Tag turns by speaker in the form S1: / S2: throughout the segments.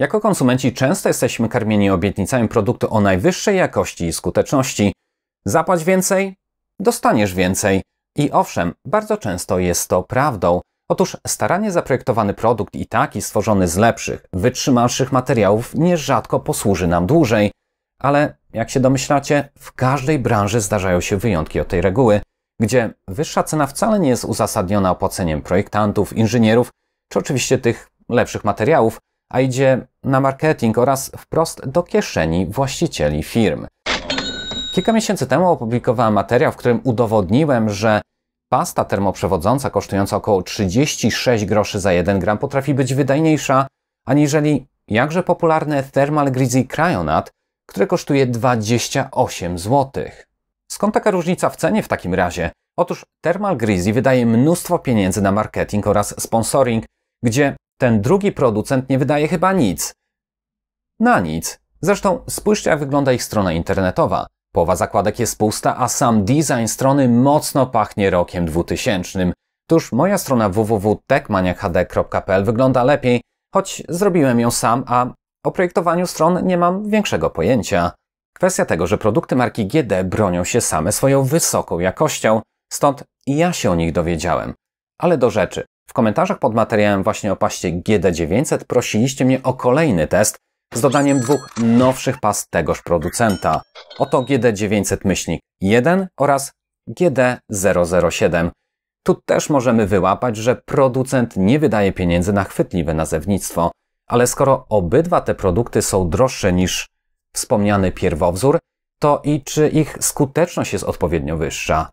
S1: Jako konsumenci często jesteśmy karmieni obietnicami produktu o najwyższej jakości i skuteczności. Zapłać więcej, dostaniesz więcej. I owszem, bardzo często jest to prawdą. Otóż starannie zaprojektowany produkt i taki stworzony z lepszych, wytrzymalszych materiałów nierzadko posłuży nam dłużej. Ale jak się domyślacie, w każdej branży zdarzają się wyjątki od tej reguły, gdzie wyższa cena wcale nie jest uzasadniona opłaceniem projektantów, inżynierów czy oczywiście tych lepszych materiałów, a idzie na marketing oraz wprost do kieszeni właścicieli firm. Kilka miesięcy temu opublikowałem materiał, w którym udowodniłem, że pasta termoprzewodząca kosztująca około 36 groszy za 1 gram potrafi być wydajniejsza aniżeli jakże popularne Thermal Grizzly Cryonat, które kosztuje 28 zł. Skąd taka różnica w cenie w takim razie? Otóż Thermal Grizzly wydaje mnóstwo pieniędzy na marketing oraz sponsoring, gdzie ten drugi producent nie wydaje chyba nic. Na nic. Zresztą spójrzcie, jak wygląda ich strona internetowa. Połowa zakładek jest pusta, a sam design strony mocno pachnie rokiem 2000. Tuż moja strona www.techmaniachd.pl wygląda lepiej, choć zrobiłem ją sam, a o projektowaniu stron nie mam większego pojęcia. Kwestia tego, że produkty marki GD bronią się same swoją wysoką jakością, stąd ja się o nich dowiedziałem. Ale do rzeczy. W komentarzach pod materiałem właśnie o paście GD900 prosiliście mnie o kolejny test z dodaniem dwóch nowszych pas tegoż producenta. Oto GD900-1 oraz GD007. Tu też możemy wyłapać, że producent nie wydaje pieniędzy na chwytliwe nazewnictwo, ale skoro obydwa te produkty są droższe niż wspomniany pierwowzór, to i czy ich skuteczność jest odpowiednio wyższa?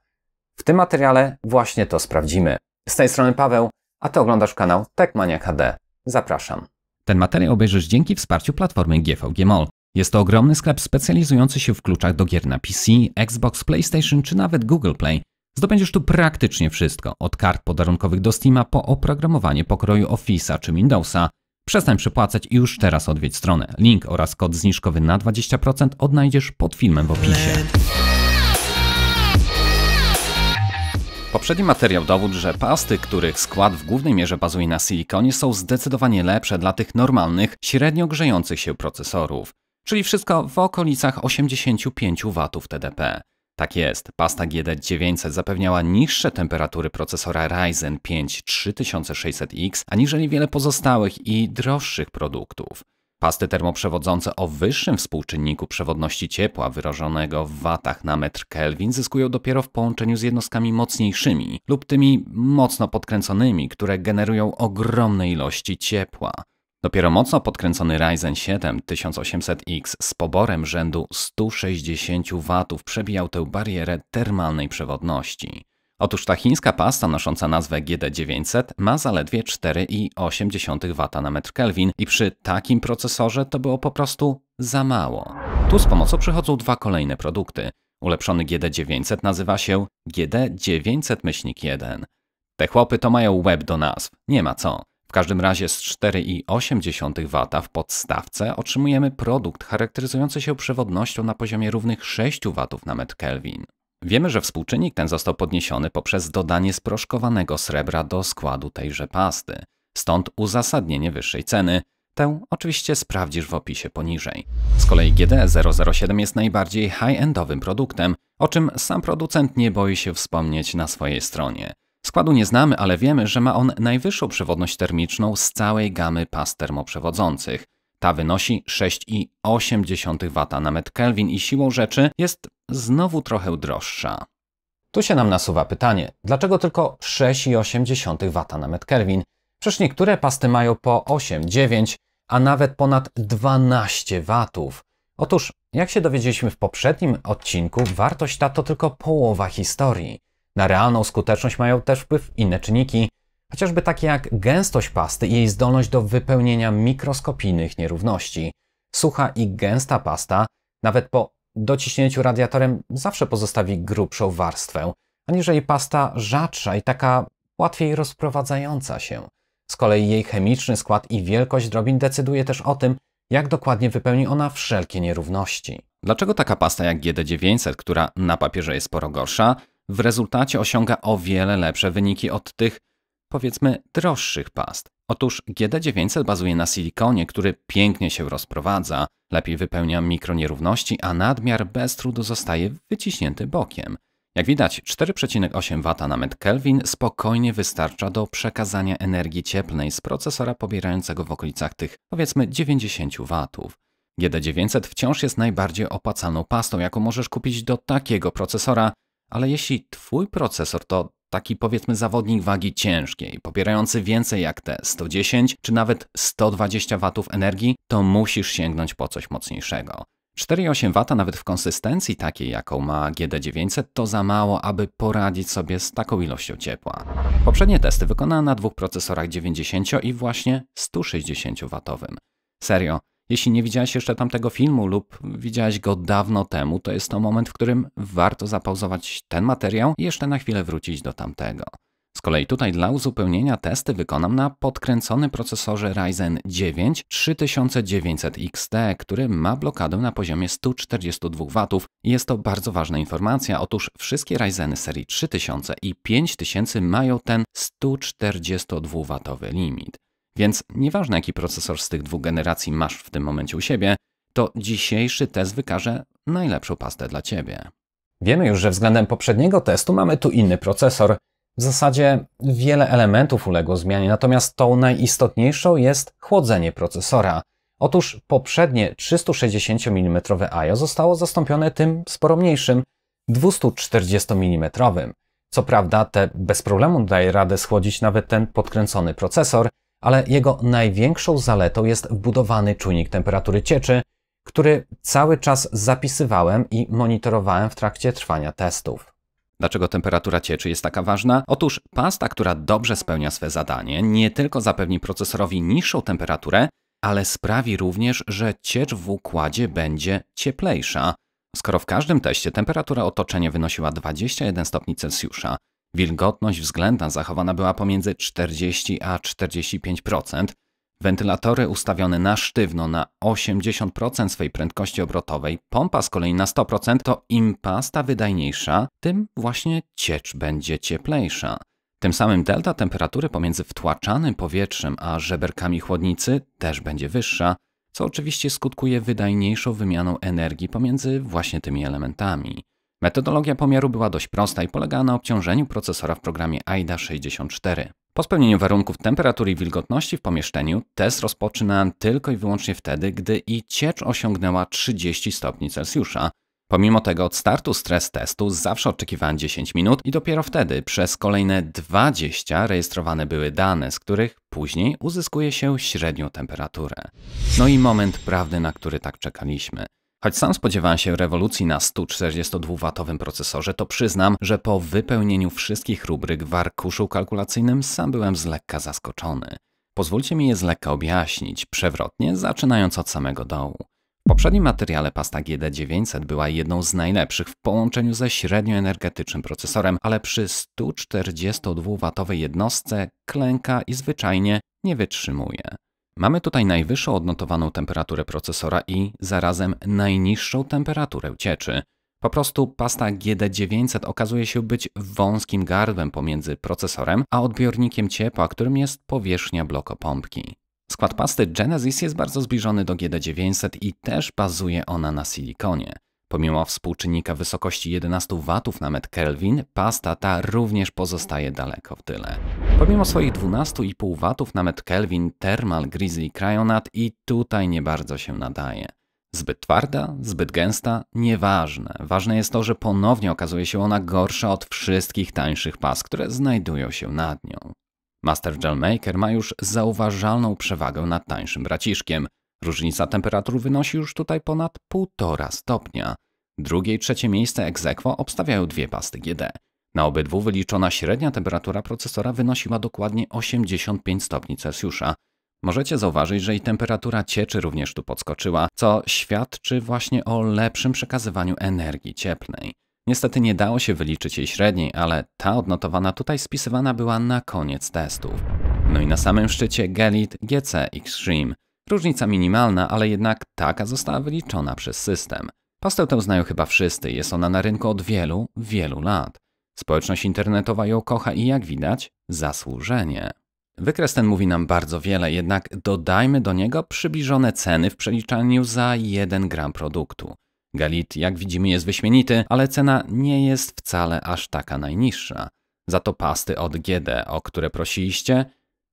S1: W tym materiale właśnie to sprawdzimy. Z tej strony Paweł, a Ty oglądasz kanał Techmania HD. Zapraszam. Ten materiał obejrzysz dzięki wsparciu platformy GVG Mall. Jest to ogromny sklep specjalizujący się w kluczach do gier na PC, Xbox, PlayStation czy nawet Google Play. Zdobędziesz tu praktycznie wszystko, od kart podarunkowych do Steama po oprogramowanie pokroju Office'a czy Windowsa. Przestań przepłacać i już teraz odwiedź stronę. Link oraz kod zniżkowy na 20% odnajdziesz pod filmem w opisie. Poprzedni materiał dowód, że pasty, których skład w głównej mierze bazuje na silikonie, są zdecydowanie lepsze dla tych normalnych, średnio grzejących się procesorów, czyli wszystko w okolicach 85 W TDP. Tak jest, pasta GD900 zapewniała niższe temperatury procesora Ryzen 5 3600X aniżeli wiele pozostałych i droższych produktów. Pasty termoprzewodzące o wyższym współczynniku przewodności ciepła wyrażonego w watach na metr Kelvin zyskują dopiero w połączeniu z jednostkami mocniejszymi lub tymi mocno podkręconymi, które generują ogromne ilości ciepła. Dopiero mocno podkręcony Ryzen 7 1800X z poborem rzędu 160 W przebijał tę barierę termalnej przewodności. Otóż ta chińska pasta nosząca nazwę GD900 ma zaledwie 4,8 W na metr Kelvin i przy takim procesorze to było po prostu za mało. Tu z pomocą przychodzą dwa kolejne produkty. Ulepszony GD900 nazywa się GD900-1. Te chłopy to mają web do nazw, nie ma co. W każdym razie z 4,8 W w podstawce otrzymujemy produkt charakteryzujący się przewodnością na poziomie równych 6 W na metr Kelvin. Wiemy, że współczynnik ten został podniesiony poprzez dodanie sproszkowanego srebra do składu tejże pasty, stąd uzasadnienie wyższej ceny. Tę oczywiście sprawdzisz w opisie poniżej. Z kolei GD007 e jest najbardziej high-endowym produktem, o czym sam producent nie boi się wspomnieć na swojej stronie. Składu nie znamy, ale wiemy, że ma on najwyższą przewodność termiczną z całej gamy pas termoprzewodzących. Ta wynosi 6,8 W na metr Kelvin i siłą rzeczy jest znowu trochę droższa. Tu się nam nasuwa pytanie, dlaczego tylko 6,8 W na metr Kelvin? Przecież niektóre pasty mają po 8, 9, a nawet ponad 12 W. Otóż, jak się dowiedzieliśmy w poprzednim odcinku, wartość ta to tylko połowa historii. Na realną skuteczność mają też wpływ inne czynniki, chociażby takie jak gęstość pasty i jej zdolność do wypełnienia mikroskopijnych nierówności. Sucha i gęsta pasta, nawet po dociśnięciu radiatorem zawsze pozostawi grubszą warstwę, aniżeli pasta rzadsza i taka łatwiej rozprowadzająca się. Z kolei jej chemiczny skład i wielkość drobin decyduje też o tym, jak dokładnie wypełni ona wszelkie nierówności. Dlaczego taka pasta jak GD900, która na papierze jest sporo gorsza, w rezultacie osiąga o wiele lepsze wyniki od tych, powiedzmy, droższych past? Otóż GD900 bazuje na silikonie, który pięknie się rozprowadza, lepiej wypełnia mikronierówności, a nadmiar bez trudu zostaje wyciśnięty bokiem. Jak widać, 4,8 W na metr Kelvin spokojnie wystarcza do przekazania energii cieplnej z procesora pobierającego w okolicach tych powiedzmy 90 W. GD900 wciąż jest najbardziej opłacalną pastą, jaką możesz kupić do takiego procesora, ale jeśli Twój procesor to taki powiedzmy zawodnik wagi ciężkiej, popierający więcej jak te 110 czy nawet 120 W energii, to musisz sięgnąć po coś mocniejszego. 4,8 W nawet w konsystencji takiej, jaką ma GD900, to za mało, aby poradzić sobie z taką ilością ciepła. Poprzednie testy wykonano na dwóch procesorach 90 i właśnie 160 W. Serio, jeśli nie widziałeś jeszcze tamtego filmu lub widziałeś go dawno temu, to jest to moment, w którym warto zapauzować ten materiał i jeszcze na chwilę wrócić do tamtego. Z kolei tutaj dla uzupełnienia testy wykonam na podkręcony procesorze Ryzen 9 3900XT, który ma blokadę na poziomie 142 W. Jest to bardzo ważna informacja. Otóż wszystkie Ryzeny serii 3000 i 5000 mają ten 142 W limit. Więc nieważne jaki procesor z tych dwóch generacji masz w tym momencie u siebie, to dzisiejszy test wykaże najlepszą pastę dla Ciebie. Wiemy już, że względem poprzedniego testu mamy tu inny procesor. W zasadzie wiele elementów uległo zmianie, natomiast tą najistotniejszą jest chłodzenie procesora. Otóż poprzednie 360 mm IO zostało zastąpione tym sporo mniejszym 240 mm. Co prawda, te bez problemu daje radę schłodzić nawet ten podkręcony procesor, ale jego największą zaletą jest wbudowany czujnik temperatury cieczy, który cały czas zapisywałem i monitorowałem w trakcie trwania testów. Dlaczego temperatura cieczy jest taka ważna? Otóż pasta, która dobrze spełnia swe zadanie, nie tylko zapewni procesorowi niższą temperaturę, ale sprawi również, że ciecz w układzie będzie cieplejsza. Skoro w każdym teście temperatura otoczenia wynosiła 21 stopni Celsjusza, Wilgotność względna zachowana była pomiędzy 40 a 45%. Wentylatory ustawione na sztywno na 80% swej prędkości obrotowej, pompa z kolei na 100%, to im pasta wydajniejsza, tym właśnie ciecz będzie cieplejsza. Tym samym delta temperatury pomiędzy wtłaczanym powietrzem a żeberkami chłodnicy też będzie wyższa, co oczywiście skutkuje wydajniejszą wymianą energii pomiędzy właśnie tymi elementami. Metodologia pomiaru była dość prosta i polegała na obciążeniu procesora w programie AIDA 64. Po spełnieniu warunków temperatury i wilgotności w pomieszczeniu, test rozpoczynałem tylko i wyłącznie wtedy, gdy i ciecz osiągnęła 30 stopni Celsjusza. Pomimo tego od startu stres testu zawsze oczekiwałem 10 minut i dopiero wtedy przez kolejne 20 rejestrowane były dane, z których później uzyskuje się średnią temperaturę. No i moment prawdy, na który tak czekaliśmy. Choć sam spodziewałem się rewolucji na 142-watowym procesorze, to przyznam, że po wypełnieniu wszystkich rubryk w arkuszu kalkulacyjnym sam byłem z lekka zaskoczony. Pozwólcie mi je z lekka objaśnić, przewrotnie, zaczynając od samego dołu. W poprzednim materiale pasta GD900 była jedną z najlepszych w połączeniu ze średnio energetycznym procesorem, ale przy 142-watowej jednostce klęka i zwyczajnie nie wytrzymuje. Mamy tutaj najwyższą odnotowaną temperaturę procesora i zarazem najniższą temperaturę cieczy. Po prostu pasta GD900 okazuje się być wąskim gardłem pomiędzy procesorem a odbiornikiem ciepła, którym jest powierzchnia blokopompki. Skład pasty Genesis jest bardzo zbliżony do GD900 i też bazuje ona na silikonie. Pomimo współczynnika wysokości 11 watów na metr Kelvin, pasta ta również pozostaje daleko w tyle. Pomimo swoich 12,5 watów na metr Kelvin, Thermal Grizzly Cryonat i tutaj nie bardzo się nadaje. Zbyt twarda, zbyt gęsta, nieważne. Ważne jest to, że ponownie okazuje się ona gorsza od wszystkich tańszych pas, które znajdują się nad nią. Master Gelmaker ma już zauważalną przewagę nad tańszym braciszkiem – Różnica temperatur wynosi już tutaj ponad 1,5 stopnia. Drugie i trzecie miejsce egzekwo obstawiają dwie pasty GD. Na obydwu wyliczona średnia temperatura procesora wynosiła dokładnie 85 stopni Celsjusza. Możecie zauważyć, że i temperatura cieczy również tu podskoczyła, co świadczy właśnie o lepszym przekazywaniu energii cieplnej. Niestety nie dało się wyliczyć jej średniej, ale ta odnotowana tutaj spisywana była na koniec testów. No i na samym szczycie Gelit GC Extreme. Różnica minimalna, ale jednak taka została wyliczona przez system. Pastę tę znają chyba wszyscy, jest ona na rynku od wielu, wielu lat. Społeczność internetowa ją kocha i jak widać, zasłużenie. Wykres ten mówi nam bardzo wiele, jednak dodajmy do niego przybliżone ceny w przeliczaniu za 1 gram produktu. Galit, jak widzimy, jest wyśmienity, ale cena nie jest wcale aż taka najniższa. Za to pasty od GD, o które prosiliście?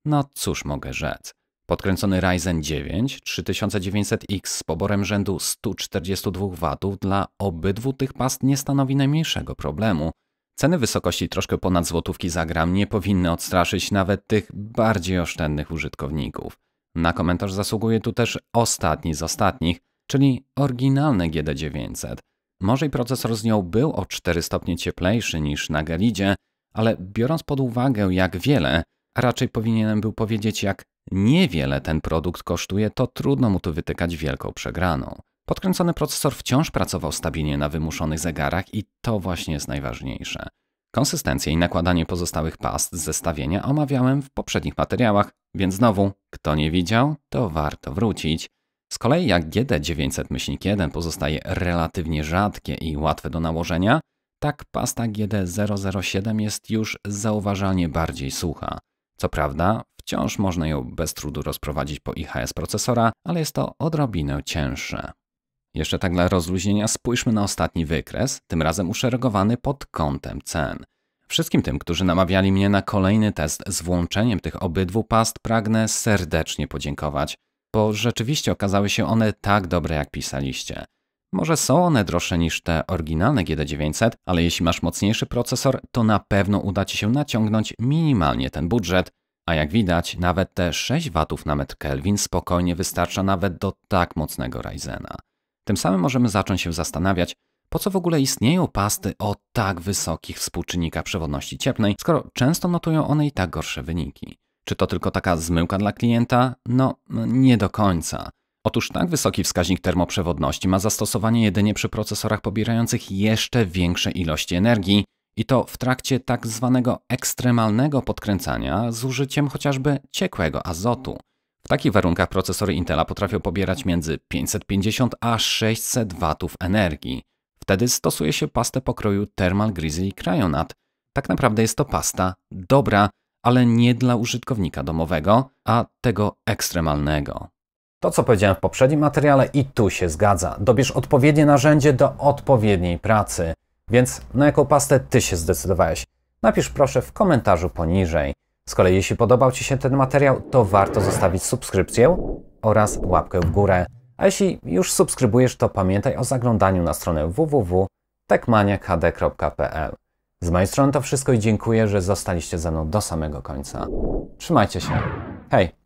S1: No cóż mogę rzec. Podkręcony Ryzen 9 3900X z poborem rzędu 142 W dla obydwu tych past nie stanowi najmniejszego problemu. Ceny wysokości troszkę ponad złotówki za gram nie powinny odstraszyć nawet tych bardziej oszczędnych użytkowników. Na komentarz zasługuje tu też ostatni z ostatnich, czyli oryginalny GD900. Może i procesor z nią był o 4 stopnie cieplejszy niż na Gelidzie, ale biorąc pod uwagę jak wiele, a raczej powinienem był powiedzieć jak niewiele ten produkt kosztuje, to trudno mu tu wytykać wielką przegraną. Podkręcony procesor wciąż pracował stabilnie na wymuszonych zegarach i to właśnie jest najważniejsze. Konsystencję i nakładanie pozostałych past z zestawienia omawiałem w poprzednich materiałach, więc znowu, kto nie widział, to warto wrócić. Z kolei jak GD900-1 pozostaje relatywnie rzadkie i łatwe do nałożenia, tak pasta GD007 jest już zauważalnie bardziej sucha. Co prawda, Wciąż można ją bez trudu rozprowadzić po IHS procesora, ale jest to odrobinę cięższe. Jeszcze tak dla rozluźnienia spójrzmy na ostatni wykres, tym razem uszeregowany pod kątem cen. Wszystkim tym, którzy namawiali mnie na kolejny test z włączeniem tych obydwu past, pragnę serdecznie podziękować, bo rzeczywiście okazały się one tak dobre, jak pisaliście. Może są one droższe niż te oryginalne GD900, ale jeśli masz mocniejszy procesor, to na pewno uda Ci się naciągnąć minimalnie ten budżet, a jak widać, nawet te 6 W na metr Kelvin spokojnie wystarcza nawet do tak mocnego Ryzena. Tym samym możemy zacząć się zastanawiać, po co w ogóle istnieją pasty o tak wysokich współczynnikach przewodności cieplnej, skoro często notują one i tak gorsze wyniki. Czy to tylko taka zmyłka dla klienta? No, nie do końca. Otóż tak wysoki wskaźnik termoprzewodności ma zastosowanie jedynie przy procesorach pobierających jeszcze większe ilości energii i to w trakcie tak zwanego ekstremalnego podkręcania z użyciem chociażby ciekłego azotu. W takich warunkach procesory Intela potrafią pobierać między 550 a 600 W energii. Wtedy stosuje się pastę pokroju Thermal Grizzly Cryonat. Tak naprawdę jest to pasta dobra, ale nie dla użytkownika domowego, a tego ekstremalnego. To, co powiedziałem w poprzednim materiale, i tu się zgadza. Dobierz odpowiednie narzędzie do odpowiedniej pracy. Więc na jaką pastę Ty się zdecydowałeś? Napisz proszę w komentarzu poniżej. Z kolei jeśli podobał Ci się ten materiał, to warto zostawić subskrypcję oraz łapkę w górę. A jeśli już subskrybujesz, to pamiętaj o zaglądaniu na stronę www.tekmaniakd.pl. Z mojej strony to wszystko i dziękuję, że zostaliście ze mną do samego końca. Trzymajcie się. Hej!